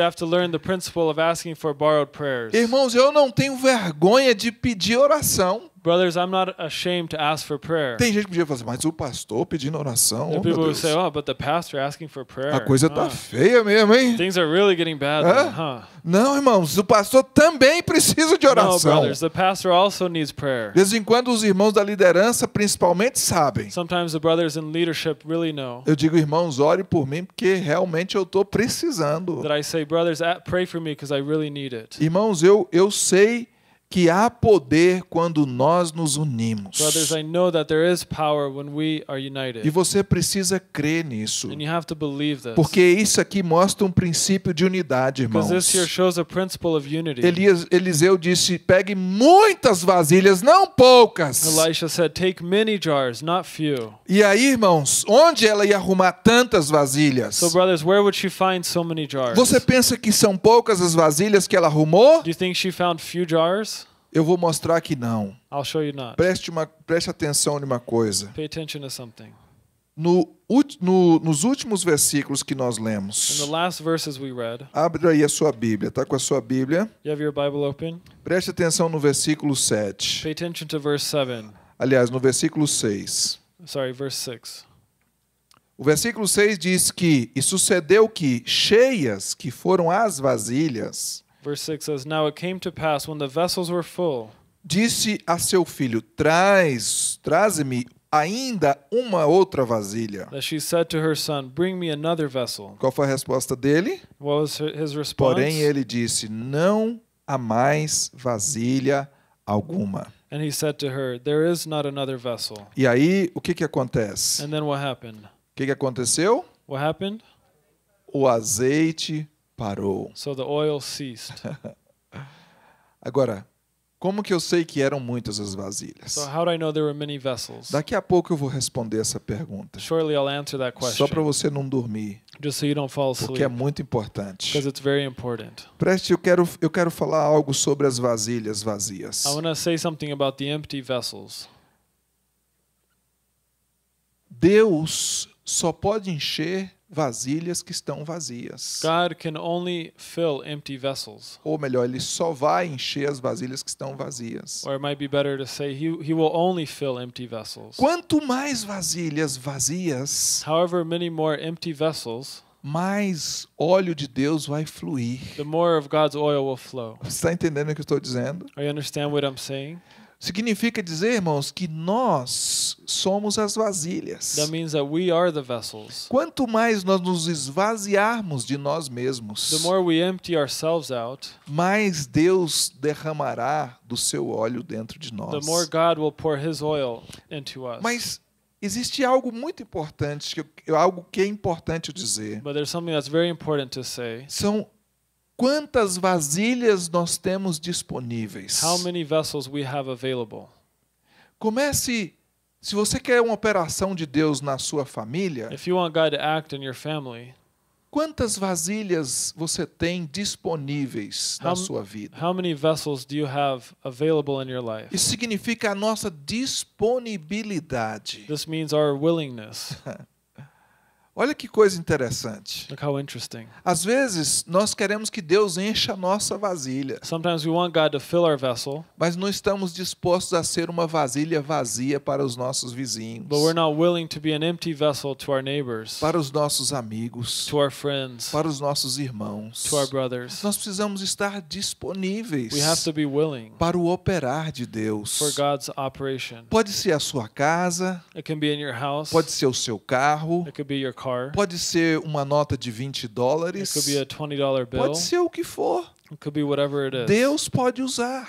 Irmãos, eu não tenho vergonha de pedir oração. Brothers, I'm not ashamed to ask for prayer. Tem gente que podia falar assim, mas o pastor pedindo oração. The oh, people would say, oh, but the pastor asking for prayer. A coisa tá huh. tá feia mesmo, hein? Things are really getting bad. Then, huh? Não, irmãos, o pastor também precisa de oração. No, brothers, the pastor also needs prayer. De vez em quando os irmãos da liderança principalmente sabem. Sometimes the brothers in leadership really know. Eu digo, irmãos, ore por mim porque realmente eu estou precisando. That I say, brothers, pray for me because I really need it. Irmãos, eu eu sei que há poder quando nós nos unimos. Brothers, I know that there is power when we are united. E você precisa crer nisso. And you have to believe this. Porque isso aqui mostra um princípio de unidade, irmãos. Because this here shows a principle of unity. Elias, Eliseu disse: "Pegue muitas vasilhas, não poucas." Elisha said, "Take many jars, not few." E aí, irmãos, onde ela ia arrumar tantas vasilhas? So brothers, where would she find so many jars? Você pensa que são poucas as vasilhas que ela arrumou? Do you think she found few jars? Eu vou mostrar que não. I'll show you not. Preste, uma, preste atenção numa coisa. Pay attention to something. No, no, nos últimos versículos que nós lemos. In the last verses we read, abre aí a sua Bíblia, tá com a sua Bíblia? You have your Bible open? Preste atenção no versículo 7. Pay attention to verse 7. Aliás, no versículo 6. Sorry, verse 6. O versículo 6 diz que e sucedeu que cheias que foram as vasilhas Verse 6 says, Now it came to pass when the vessels were full. Disse a seu filho: Traz, traze-me ainda uma outra vasilha. she said to her son, Bring me another vessel. Qual foi a resposta dele? What was his response? Porém ele disse: Não há mais vasilha alguma. And he said to her, There is not another vessel. E aí o que que acontece? And then what happened? O que que aconteceu? What happened? O azeite parou. So the oil ceased. Agora, como que eu sei que eram muitas as vasilhas? So how I know there were many vessels? Daqui a pouco eu vou responder essa pergunta. I'll answer that question. Só para você não dormir. Just so you don't fall asleep. Porque é muito importante. Because it's very important. Preste, eu quero eu quero falar algo sobre as vasilhas vazias. I want to say something about the empty vessels. Deus só pode encher vasilhas que estão vazias. God can only fill empty vessels. Ou melhor, ele só vai encher as vasilhas que estão vazias. Or it might be better to say he, he will only fill empty vessels. Quanto mais vasilhas vazias, however many more empty vessels, mais óleo de Deus vai fluir. The more of God's oil will flow. Você está entendendo o que eu estou dizendo? Are you understand what I'm saying? Significa dizer, irmãos, que nós somos as vasilhas. That means that we are the vessels. Quanto mais nós nos esvaziarmos de nós mesmos, the more we empty ourselves out, mais Deus derramará do seu óleo dentro de nós. The more God will pour his oil into us. Mas existe algo muito importante, algo que é importante dizer. But there's something that's very important to say. São Quantas vasilhas nós temos disponíveis? How many vessels we have available? Comece se você quer uma operação de Deus na sua família, If you want God to act in your family, quantas vasilhas você tem disponíveis how, na sua vida? How many vessels do you have available in your life? Isso significa a nossa disponibilidade. This means our willingness. Olha que coisa interessante. Look how interesting. Às vezes nós queremos que Deus encha a nossa vasilha. Sometimes we want God to fill our vessel. Mas não estamos dispostos a ser uma vasilha vazia para os nossos vizinhos. But we're not willing to be an empty vessel to our neighbors. Para os nossos amigos. To our friends. Para os nossos irmãos. To our brothers. Nós precisamos estar disponíveis. We have to be willing. Para o operar de Deus. For God's operation. Pode ser a sua casa. It can be in your house. Pode ser o seu carro. It be your Pode ser uma nota de 20 dólares. Pode ser o que for. Deus pode usar.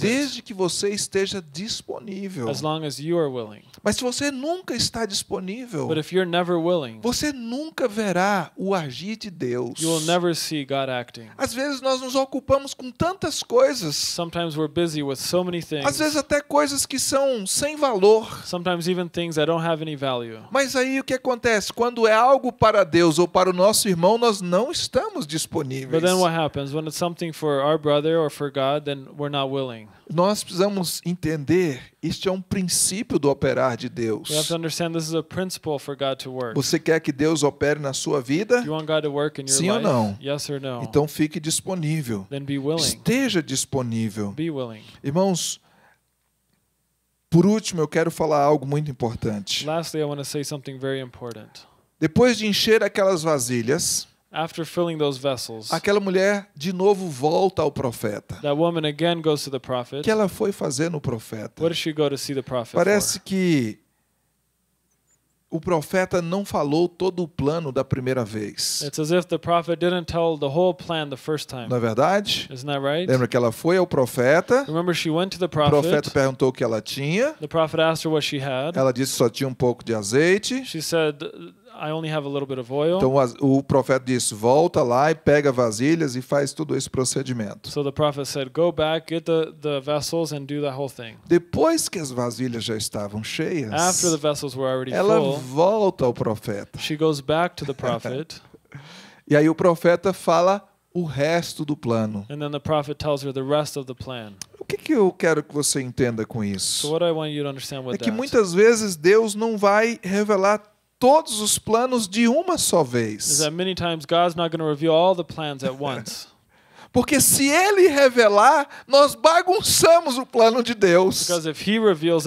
desde que você esteja disponível. As long as you are willing. Mas se você nunca está disponível, But if you're never willing, você nunca verá o agir de Deus. You will never see God acting. Às vezes nós nos ocupamos com tantas coisas. Sometimes we're busy with so many things. Às vezes até coisas que são sem valor. Sometimes even things that don't have any value. Mas aí o que acontece? Quando é algo para Deus ou para o nosso irmão, nós não estamos disponíveis. But then what happens? When when it's something for our brother or for God, then we're not willing. Nós precisamos entender, isto é um princípio do operar de Deus. We have to understand this is a principle for God to work. Você quer que Deus opere na sua vida? you want God to work in your Sim life? ou não? Yes or no? Então fique disponível. Then be willing. Esteja disponível. Be willing. Irmãos, por último, eu quero falar algo muito importante. Lastly, I want to say something very important. Depois de encher aquelas vasilhas, After filling those vessels, aquela mulher de novo volta ao profeta. That woman again goes to the prophet. Que ela foi fazer no profeta. What did she go to see the prophet Parece for? que o profeta não falou todo o plano da primeira vez. It's as if the prophet didn't tell the whole plan the first time. Na é verdade? Isn't that right? Lembra que ela foi ao profeta. Remember she went to the prophet. O profeta perguntou o que ela tinha. The prophet asked her what she had. Ela disse só tinha um pouco de azeite. She said I only have a little bit of oil. Então o profeta disse: volta lá e pega vasilhas e faz todo esse procedimento. So the prophet said, go back, get the, the vessels and do that whole thing. Depois que as vasilhas já estavam cheias, After the vessels were already ela full, volta ao profeta. She goes back to the prophet. e aí o profeta fala o resto do plano. And then the prophet tells her the rest of the plan. O que, que eu quero que você entenda com isso? So what I want you to understand with é que that. muitas vezes Deus não vai revelar todos os planos de uma só vez. Porque se ele revelar, nós bagunçamos o plano de Deus. Reveals,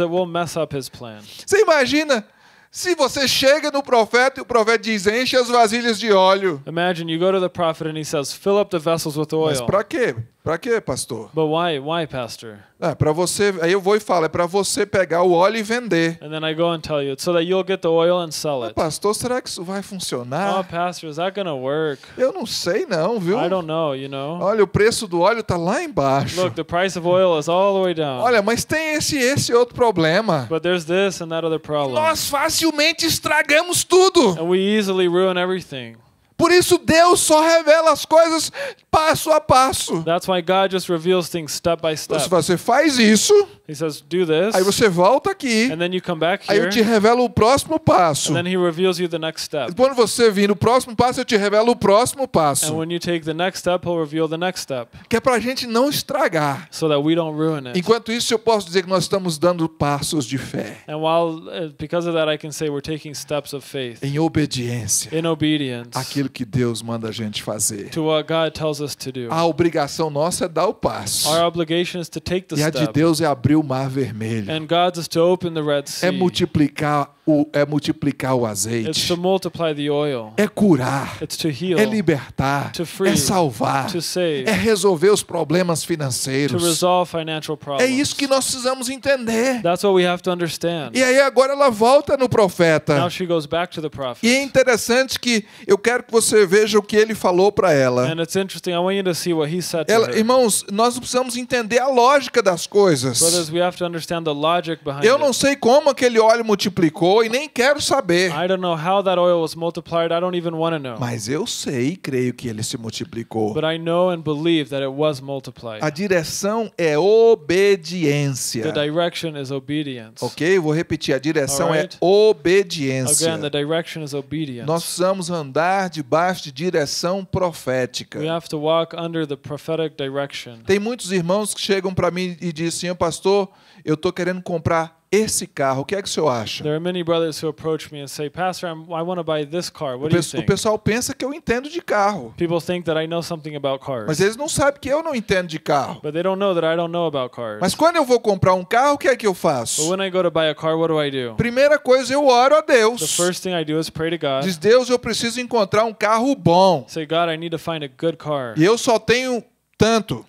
Você imagina se você chega no profeta e o profeta diz: "Enche as vasilhas de óleo". Imagine you go to the prophet and he says, "Fill up the vessels with oil". Mas para quê? Para quê, pastor? But why, why, pastor? É para você. Aí eu vou e falo, é para você pegar o óleo e vender. And then I go and tell you, so that you'll get the oil and sell it. pastor, será que isso vai funcionar? Oh, pastor, is that gonna work? Eu não sei não, viu? I don't know, you know. Olha, o preço do óleo tá lá embaixo. Look, the price of oil is all the way down. Olha, mas tem esse esse outro problema. But there's this and that other problem. Nós facilmente estragamos tudo. And we easily ruin everything. Por isso Deus só revela as coisas passo a passo. That's why God just reveals things step by step. Então, se você faz isso, He says, do this. Aí você volta aqui. And then you come back here. Aí eu te revelo o próximo passo. And then he reveals you the next step. Quando você vir no próximo passo, eu te revelo o próximo passo. And when you take the next step, he'll reveal the next step. Que é para a gente não estragar. So that we don't ruin it. Enquanto isso, eu posso dizer que nós estamos dando passos de fé. And while uh, because of that, I can say we're taking steps of faith. Em obediência. In obedience. Aquilo que Deus manda a gente fazer. To what God tells us to do. A obrigação nossa é dar o passo. Our obligation is to take the step. E a de Deus é abrir o mar vermelho. And God is to open the Red é sea. É multiplicar o é multiplicar o azeite. It's to multiply the oil. É curar. It's to heal. É libertar. To é free. É salvar. To save. É resolver os problemas financeiros. To resolve financial é problems. É isso que nós precisamos entender. That's what we have to understand. E aí agora ela volta no profeta. Now she goes back to the prophet. E é interessante que eu quero que você veja o que ele falou para ela. And it's interesting. I want you to see what he said ela, Irmãos, nós precisamos entender a lógica das coisas. Brothers, we have to understand the logic behind Eu não sei como aquele óleo multiplicou e nem quero saber. I don't know how that oil was multiplied. I don't even want to know. Mas eu sei e creio que ele se multiplicou. But I know and believe that it was multiplied. A direção é obediência. The direction is obedience. OK, vou repetir. A direção right. é obediência. Again, the direction is obedience. Nós precisamos andar debaixo de direção profética. We have to walk under the prophetic direction. Tem muitos irmãos que chegam para mim e dizem, "Senhor pastor, eu tô querendo comprar esse carro. O que é que o senhor acha? There are many brothers who approach me and say, Pastor, I'm, I want to buy this car. What do you think? O pessoal pensa que eu entendo de carro. People think that I know something about cars. Mas eles não sabem que eu não entendo de carro. But they don't know that I don't know about cars. Mas quando eu vou comprar um carro, o que é que eu faço? But when I go to buy a car, what do I do? Primeira coisa, eu oro a Deus. The first thing I do is pray to God. Diz Deus, eu preciso encontrar um carro bom. Say God, I need to find a good car. E eu só tenho tanto.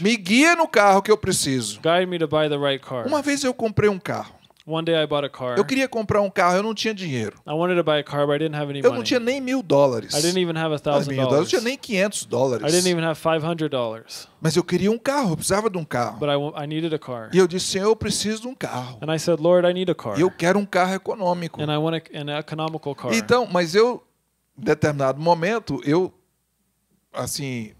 Me guia no carro que eu preciso. Right Uma vez eu comprei um carro. Car. Eu queria comprar um carro, eu não tinha dinheiro. Car, eu não tinha nem mil dólares. I mil dólares. Eu tinha nem 500 dólares. Mas eu queria um carro, eu precisava de um carro. I, I e eu disse, Senhor, eu preciso de um carro. Said, e eu quero um carro econômico. A, então, mas eu, em determinado momento, eu, assim,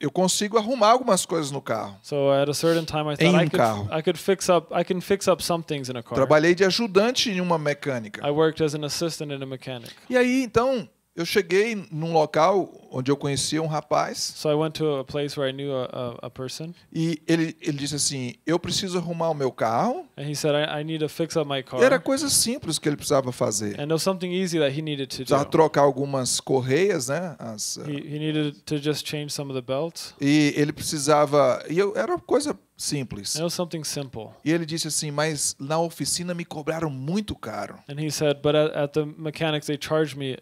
eu consigo arrumar algumas coisas no carro. So at a certain time I thought em um I could, carro. I could fix up I can fix up some things in a car. Trabalhei de ajudante em uma mecânica. I worked as an assistant in a mechanic. E aí então eu cheguei num local onde eu conhecia um rapaz. So a, a, a e ele ele disse assim, eu preciso arrumar o meu carro. Said, I, I era coisa simples que ele precisava fazer. And trocar algumas correias, né? As, he, eh, e ele precisava e eu era coisa simples. E ele disse assim, mas na oficina me cobraram muito caro. And he said, but at, at the mechanics they charged me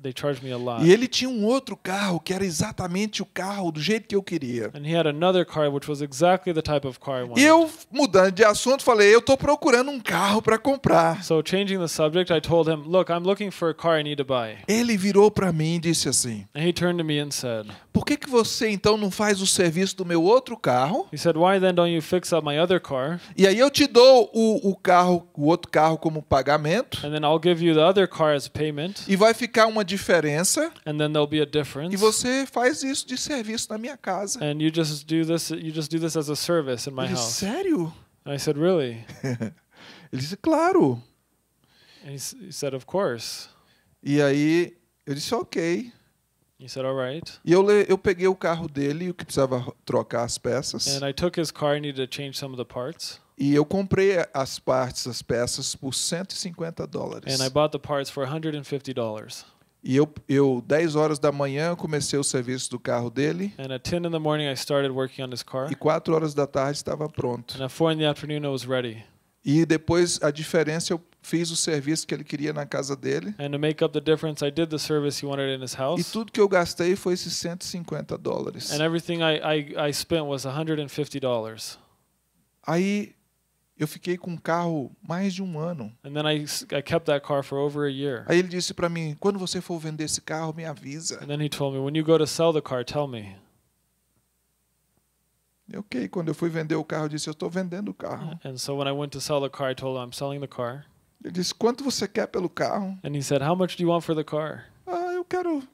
they charged me a lot. E ele tinha um outro carro que era exatamente o carro do jeito que eu queria. And he had another car which was exactly the type of car I wanted. E eu mudando de assunto falei, eu estou procurando um carro para comprar. So changing the subject, I told him, look, I'm looking for a car I need to buy. Ele virou para mim e disse assim. And he turned to me and said. Por que que você então não faz o serviço do meu outro carro? He said, why then don't you fix up my other car? E aí eu te dou o, o carro, o outro carro como pagamento. And then I'll give you the other car as payment. E vai ficar uma diferença. E você faz isso de serviço na minha casa. And you just do this you just do this as a service in my house. Sério? And I said, really? Ele disse, claro. And he said, of course. E aí eu disse, ok. He said, All right. E eu, eu peguei o carro dele, o que precisava trocar as peças. And I took his car, to change some of the parts. E eu comprei as partes, as peças por 150 dólares. And I bought the parts for 150 dollars. E eu, eu 10 horas da manhã comecei o serviço do carro dele. And at 10 in the morning I started working on car. E 4 horas da tarde estava pronto. And at 4 in the afternoon I was ready. E depois a diferença eu fiz o serviço que ele queria na casa dele. And to make up the difference I did the service he wanted in his house. E tudo que eu gastei foi esses 150 dólares. And everything I I I spent was 150 dollars. Aí eu fiquei com o carro mais de um ano. Aí ele disse para mim, quando você for vender esse carro, me avisa. E Ok, quando eu fui vender o carro, eu disse, eu estou vendendo o carro. Ele disse, quanto você quer pelo carro? And he said, how much do you want for the car? Ah, eu quero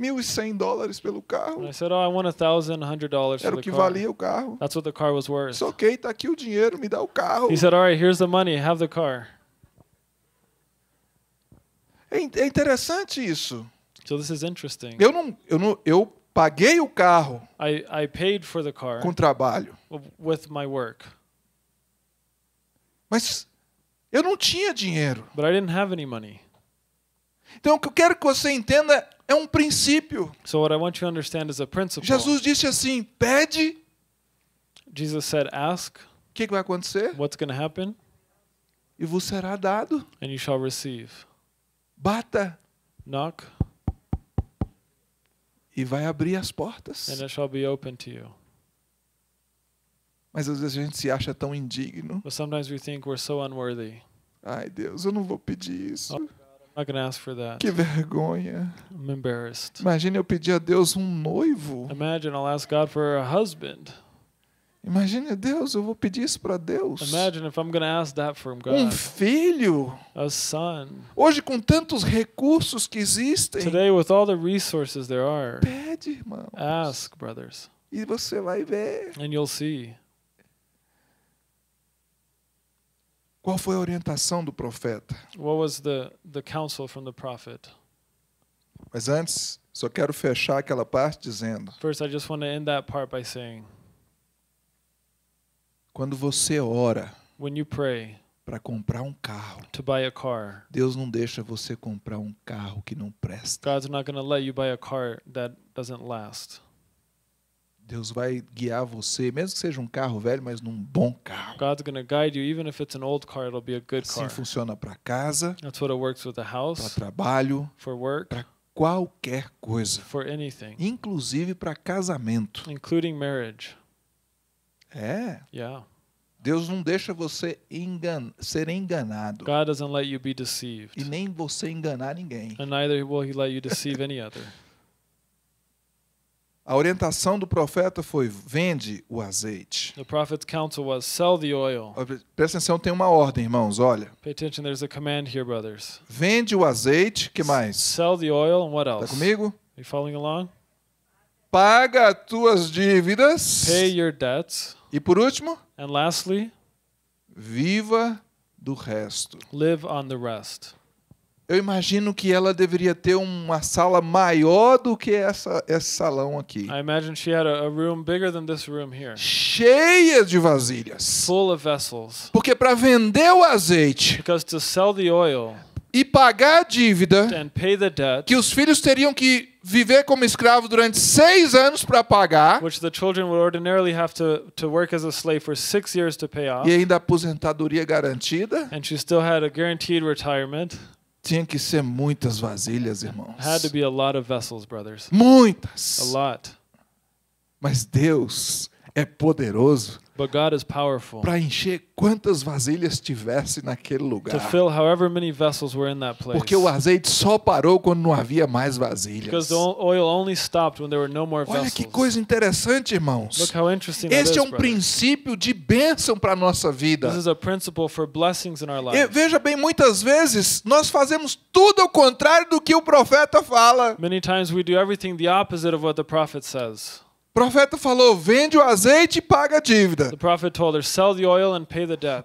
1.100 dólares pelo carro. I said, oh, I want $1,100 Era o que valia o carro. That's what the car was worth. Disse, ok, tá aqui o dinheiro, me dá o carro. He said, all right, here's the money, have the car. É, é interessante isso. So this is interesting. Eu não, eu não, eu paguei o carro. I, I paid for the car. Com trabalho. With my work. Mas eu não tinha dinheiro. But I didn't have any money. Então, o que eu quero que você entenda é um princípio. So what I want you to understand is a principle. Jesus disse assim: pede. Jesus said, ask. O que, que, vai acontecer? What's going to happen? E vos será dado. And you shall receive. Bata. Knock. E vai abrir as portas. And it shall be open to you. Mas às vezes a gente se acha tão indigno. But sometimes we think we're so unworthy. Ai, Deus, eu não vou pedir isso. Oh. I can ask for that. Que vergonha. I'm embarrassed. Imagine eu pedir a Deus um noivo. Imagine I'll ask God for a husband. Imagine Deus, eu vou pedir isso para Deus. Imagine if I'm going to ask that from God. Um filho. A son. Hoje com tantos recursos que existem. Today with all the resources there are. Pede, irmãos. Ask, brothers. E você vai ver. And you'll see. Qual foi a orientação do profeta? What was the the counsel from the prophet? Mas antes, só quero fechar aquela parte dizendo. First, I just want to end that part by saying. Quando você ora. para comprar um carro. Car. Deus não deixa você comprar um carro que não presta. God's not going to let you buy a car that doesn't last. Deus vai guiar você, mesmo que seja um carro velho, mas num bom carro. God's going to guide you even if it's an old car, it'll be a good car. Assim funciona para casa. That's what it works with the house. Para trabalho. For work. Para qualquer coisa. For anything. Inclusive para casamento. Including marriage. É. Yeah. Deus não deixa você engan ser enganado. God doesn't let you be deceived. E nem você enganar ninguém. And neither will he let you deceive any other. A orientação do profeta foi vende o azeite. The prophet's counsel was sell the oil. Presta atenção, tem uma ordem, irmãos, olha. Pay attention, there's a command here, brothers. Vende o azeite, que mais? Sell the oil and what tá else? Tá comigo? Are you following along? Paga tuas dívidas. Pay your debts. E por último? And lastly, viva do resto. Live on the rest. Eu imagino que ela deveria ter uma sala maior do que essa, esse salão aqui. I imagine she had a, a room bigger than this room here. Cheia de vasilhas. Full of vessels. Porque para vender o azeite. Because to sell the oil e pagar a dívida debt, que os filhos teriam que viver como escravo durante seis anos para pagar to, to off, e ainda aposentadoria garantida tinha que ser muitas vasilhas, irmãos. Had to be a lot of vessels, brothers. Muitas. A lot. Mas Deus é poderoso para encher quantas vasilhas tivesse naquele lugar. Porque o azeite só parou quando não havia mais vasilhas. Olha que coisa interessante, irmãos. Este é um princípio de bênção para a nossa vida. E veja bem, muitas vezes nós fazemos tudo ao contrário do que o profeta fala. Muitas vezes fazemos tudo everything contrário do que o profeta prophet o profeta falou: vende o azeite e paga a dívida.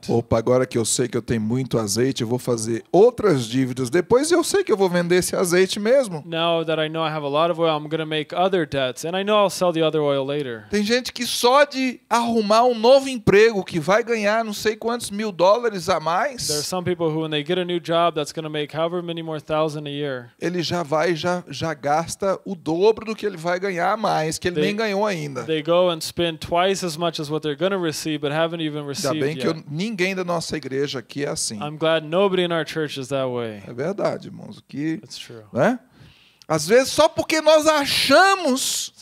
Opa, agora que eu sei que eu tenho muito azeite, eu vou fazer outras dívidas. Depois eu sei que eu vou vender esse azeite mesmo. Tem gente que só de arrumar um novo emprego que vai ganhar não sei quantos mil dólares a mais. Ele já vai já já gasta o dobro do que ele vai ganhar a mais, que ele they, nem ganhou nenhum ainda. They go and spend twice as much as what they're going to receive but haven't even received Ainda bem que eu, ninguém da nossa igreja aqui é assim. I'm glad nobody in our church is that way. É verdade, irmãos, que It's true. né? Às vezes só porque nós achamos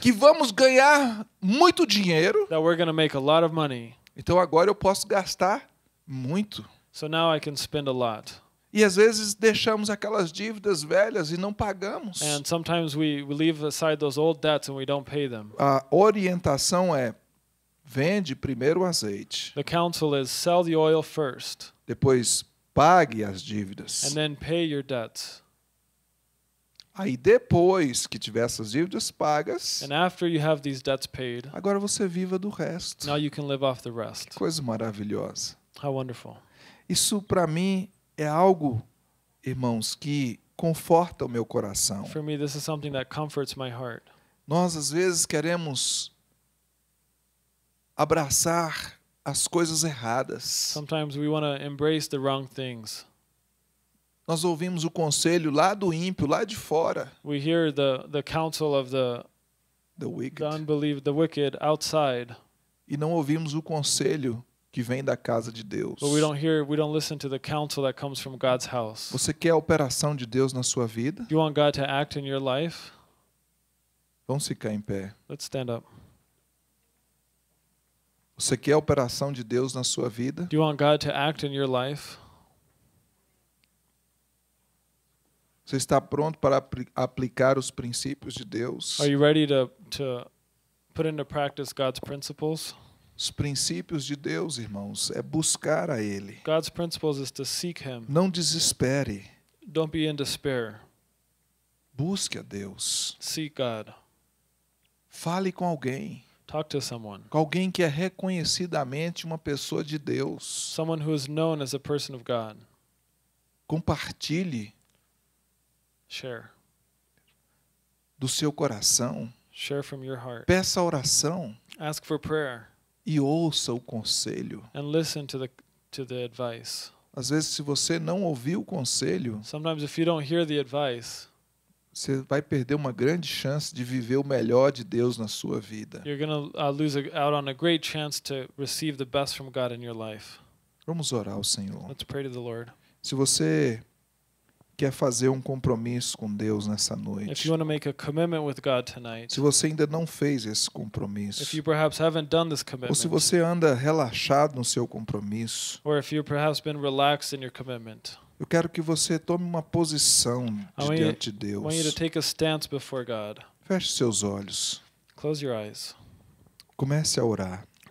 que vamos ganhar muito dinheiro. Então agora eu posso gastar muito. So now I can spend a lot. E às vezes deixamos aquelas dívidas velhas e não pagamos. And sometimes we, leave aside those old debts and we don't pay them. A orientação é vende primeiro o azeite. The counsel is sell the oil first. Depois pague as dívidas. And then pay your debts. Aí depois que tiver essas dívidas pagas, paid, agora você viva do resto. Now you can live off the rest. Que coisa maravilhosa. How wonderful. Isso para mim é algo, irmãos, que conforta o meu coração. For me this is something that comforts my heart. Nós às vezes queremos abraçar as coisas erradas. Sometimes we want to embrace the wrong things. Nós ouvimos o conselho lá do ímpio, lá de fora. We hear the the counsel of the the wicked, the, the wicked outside. E não ouvimos o conselho que vem da casa de Deus. Você quer a operação de Deus na sua vida? Vamos ficar em pé. Let's stand up. Você quer a operação de Deus na sua vida? Do you want God to act in your life? Você está pronto para apl aplicar os princípios de Deus? Are you ready to, to put into practice God's principles? Os princípios de Deus, irmãos, é buscar a Ele. God's principles is to seek Him. Não desespere. Don't be in despair. Busque a Deus. Seek God. Fale com alguém. Talk to someone. Com alguém que é reconhecidamente uma pessoa de Deus. Someone who is known as a person of God. Compartilhe. Share. Do seu coração. Share from your heart. Peça oração. Ask for prayer e ouça o conselho. And listen to the to the advice. Às vezes se você não ouvir o conselho, sometimes if you don't hear the advice, você vai perder uma grande chance de viver o melhor de Deus na sua vida. You're going to uh, lose out on a great chance to receive the best from God in your life. Vamos orar ao Senhor. Let's pray to the Lord. Se você quer fazer um compromisso com Deus nessa noite, tonight, se você ainda não fez esse compromisso, ou se você anda relaxado no seu compromisso, eu quero que você tome uma posição de diante de Deus. Feche seus olhos. Comece a orar.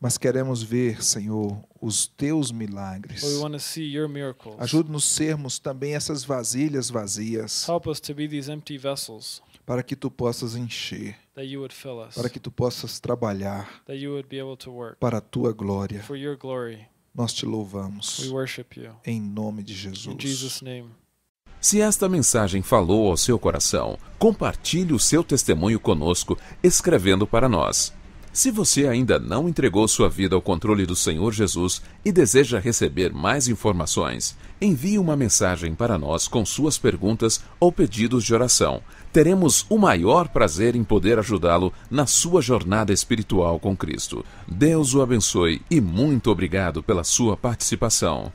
mas queremos ver, Senhor, os teus milagres. Ajude-nos a sermos também essas vasilhas vazias. Para que tu possas encher. Para que tu possas trabalhar. Para a tua glória. Nós te louvamos. Em nome de Jesus. Se esta mensagem falou ao seu coração, compartilhe o seu testemunho conosco escrevendo para nós. Se você ainda não entregou sua vida ao controle do Senhor Jesus e deseja receber mais informações, envie uma mensagem para nós com suas perguntas ou pedidos de oração. Teremos o maior prazer em poder ajudá-lo na sua jornada espiritual com Cristo. Deus o abençoe e muito obrigado pela sua participação.